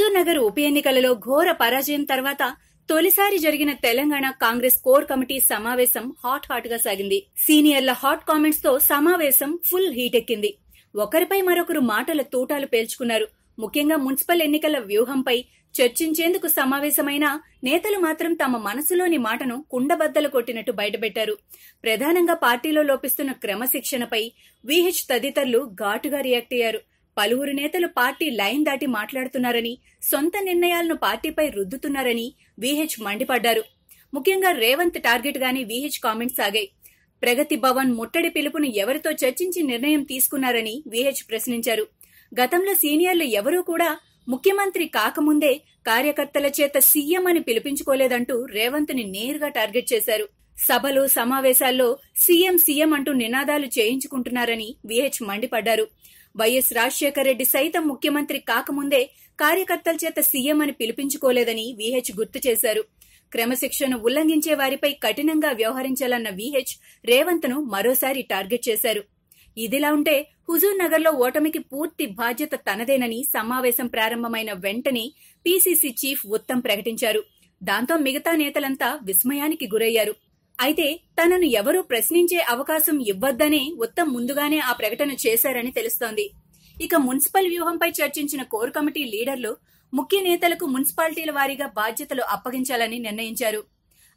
హుజూర్నగర్ ఉప ఎన్నికలలో ఘోర పరాజయం తర్వాత తొలిసారి జరిగిన తెలంగాణ కాంగ్రెస్ కోర్ కమిటీ సమావేశం హాట్ హాట్ గా సాగింది సీనియర్ల హాట్ కామెంట్స్ తో సమావేశం ఫుల్ హీట్ ఎక్కింది ఒకరిపై మరొకరు మాటల తూటాలు పేల్చుకున్నారు ముఖ్యంగా మున్సిపల్ ఎన్నికల వ్యూహంపై చర్చించేందుకు సమావేశమైన నేతలు మాత్రం తమ మనసులోని మాటను కుండబద్దలు కొట్టినట్టు బయటపెట్టారు ప్రధానంగా పార్టీలో లోపిస్తున్న క్రమశిక్షణపై విహెచ్ తదితరులు ఘాటుగా రియాక్ట్ అయ్యారు పలువురు నేతలు పార్టీ లైన్ దాటి మాట్లాడుతున్నారని సొంత నిర్ణయాలను పార్టీపై రుద్దుతున్నారని వీహెచ్ మండిపడ్డారు ముఖ్యంగా రేవంత్ టార్గెట్ గాని వీహెచ్ కామెంట్స్ సాగాయి ప్రగతి భవన్ ముట్టడి పిలుపును ఎవరితో చర్చించి నిర్ణయం తీసుకున్నారని వీహెచ్ ప్రశ్నించారు గతంలో సీనియర్లు ఎవరూ కూడా ముఖ్యమంత్రి కాకముందే కార్యకర్తల చేత సీఎం అని పిలిపించుకోలేదంటూ రేవంత్ ని నేరుగా టార్గెట్ చేశారు సభలు సమావేశాల్లో సీఎం సీఎం అంటూ నినాదాలు చేయించుకుంటున్నారని వీహెచ్ మండిపడ్డారు వైఎస్ రాజశేఖర రెడ్డి సైతం ముఖ్యమంత్రి కాకముందే కార్యకర్తల చేత సీఎం అని పిలిపించుకోలేదని వీహెచ్ గుర్తు చేశారు క్రమశిక్షణ ఉల్లంఘించే వారిపై కఠినంగా వ్యవహరించాలన్న వీహెచ్ రేవంత్ ను మరోసారి టార్గెట్ చేశారు ఇదిలా ఉంటే హుజూర్ నగర్లో ఓటమికి పూర్తి బాధ్యత తనదేనని సమావేశం ప్రారంభమైన వెంటనే పీసీసీ చీఫ్ ఉత్తమ్ ప్రకటించారు దాంతో మిగతా నేతలంతా విస్మయానికి గురయ్యారు అయితే తనను ఎవరూ ప్రశ్నించే అవకాశం ఇవ్వద్దని ఉత్తమ్ ముందుగానే ఆ ప్రకటన చేశారని తెలుస్తోంది ఇక మున్సిపల్ వ్యూహంపై చర్చించిన కోర్ కమిటీ లీడర్లు ముఖ్య నేతలకు మున్సిపాలిటీల వారీగా బాధ్యతలు అప్పగించాలని నిర్ణయించారు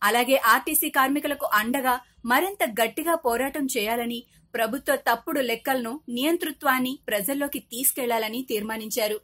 అలాగే ఆర్టీసీ కార్మికులకు అండగా మరింత గట్టిగా పోరాటం చేయాలని ప్రభుత్వ తప్పుడు లెక్కలను నియంతృత్వాన్ని ప్రజల్లోకి తీసుకెళ్లాలని తీర్మానించారు